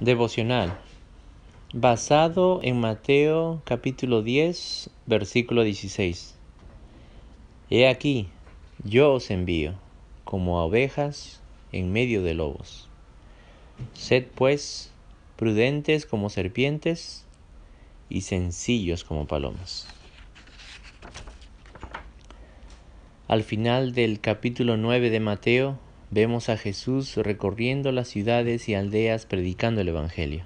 Devocional. Basado en Mateo capítulo 10, versículo 16. He aquí, yo os envío como a ovejas en medio de lobos. Sed pues prudentes como serpientes y sencillos como palomas. Al final del capítulo 9 de Mateo, Vemos a Jesús recorriendo las ciudades y aldeas predicando el Evangelio.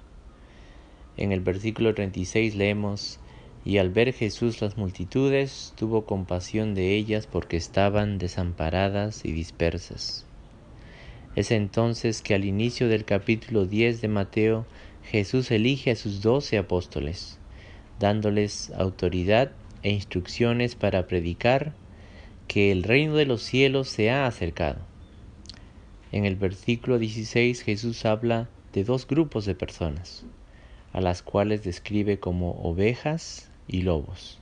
En el versículo 36 leemos, y al ver Jesús las multitudes, tuvo compasión de ellas porque estaban desamparadas y dispersas. Es entonces que al inicio del capítulo 10 de Mateo, Jesús elige a sus doce apóstoles, dándoles autoridad e instrucciones para predicar que el reino de los cielos se ha acercado. En el versículo 16 Jesús habla de dos grupos de personas, a las cuales describe como ovejas y lobos.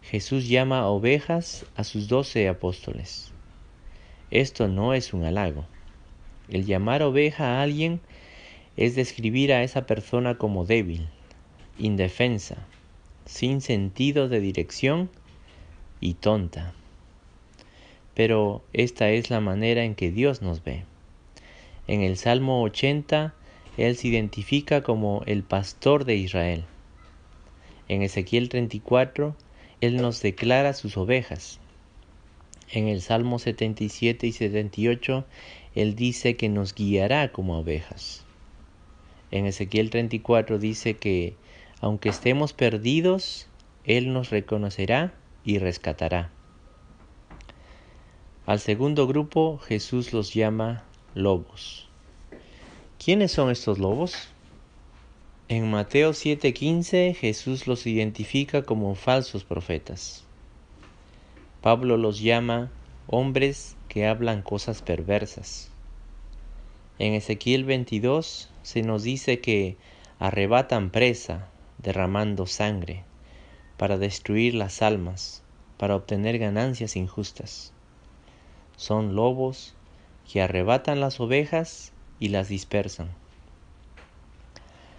Jesús llama ovejas a sus doce apóstoles. Esto no es un halago. El llamar oveja a alguien es describir a esa persona como débil, indefensa, sin sentido de dirección y tonta pero esta es la manera en que Dios nos ve. En el Salmo 80, Él se identifica como el pastor de Israel. En Ezequiel 34, Él nos declara sus ovejas. En el Salmo 77 y 78, Él dice que nos guiará como ovejas. En Ezequiel 34 dice que, aunque estemos perdidos, Él nos reconocerá y rescatará. Al segundo grupo Jesús los llama lobos. ¿Quiénes son estos lobos? En Mateo 7:15 Jesús los identifica como falsos profetas. Pablo los llama hombres que hablan cosas perversas. En Ezequiel 22 se nos dice que arrebatan presa derramando sangre para destruir las almas, para obtener ganancias injustas son lobos que arrebatan las ovejas y las dispersan.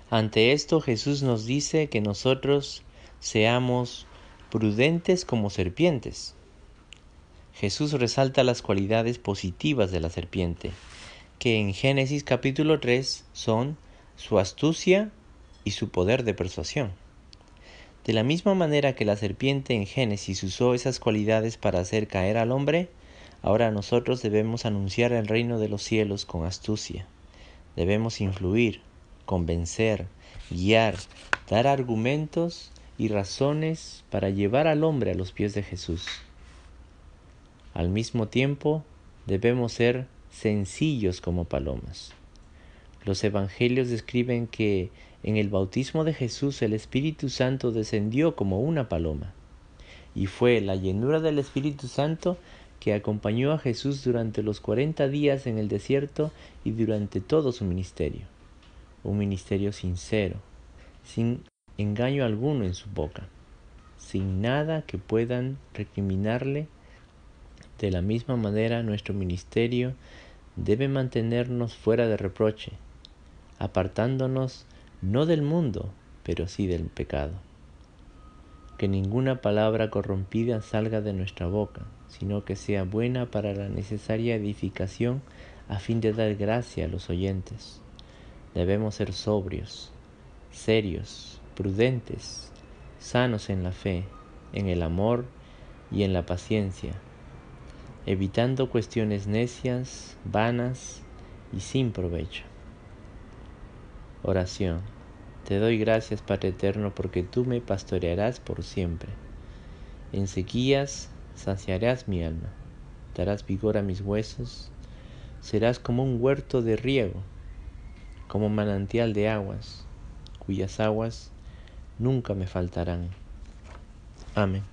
Ante esto Jesús nos dice que nosotros seamos prudentes como serpientes. Jesús resalta las cualidades positivas de la serpiente, que en Génesis capítulo 3 son su astucia y su poder de persuasión. De la misma manera que la serpiente en Génesis usó esas cualidades para hacer caer al hombre, Ahora nosotros debemos anunciar el reino de los cielos con astucia. Debemos influir, convencer, guiar, dar argumentos y razones para llevar al hombre a los pies de Jesús. Al mismo tiempo, debemos ser sencillos como palomas. Los evangelios describen que en el bautismo de Jesús el Espíritu Santo descendió como una paloma, y fue la llenura del Espíritu Santo que acompañó a Jesús durante los cuarenta días en el desierto y durante todo su ministerio. Un ministerio sincero, sin engaño alguno en su boca, sin nada que puedan recriminarle. De la misma manera, nuestro ministerio debe mantenernos fuera de reproche, apartándonos no del mundo, pero sí del pecado que ninguna palabra corrompida salga de nuestra boca, sino que sea buena para la necesaria edificación a fin de dar gracia a los oyentes. Debemos ser sobrios, serios, prudentes, sanos en la fe, en el amor y en la paciencia, evitando cuestiones necias, vanas y sin provecho. Oración. Te doy gracias, Padre Eterno, porque tú me pastorearás por siempre. En sequías saciarás mi alma, darás vigor a mis huesos, serás como un huerto de riego, como manantial de aguas, cuyas aguas nunca me faltarán. Amén.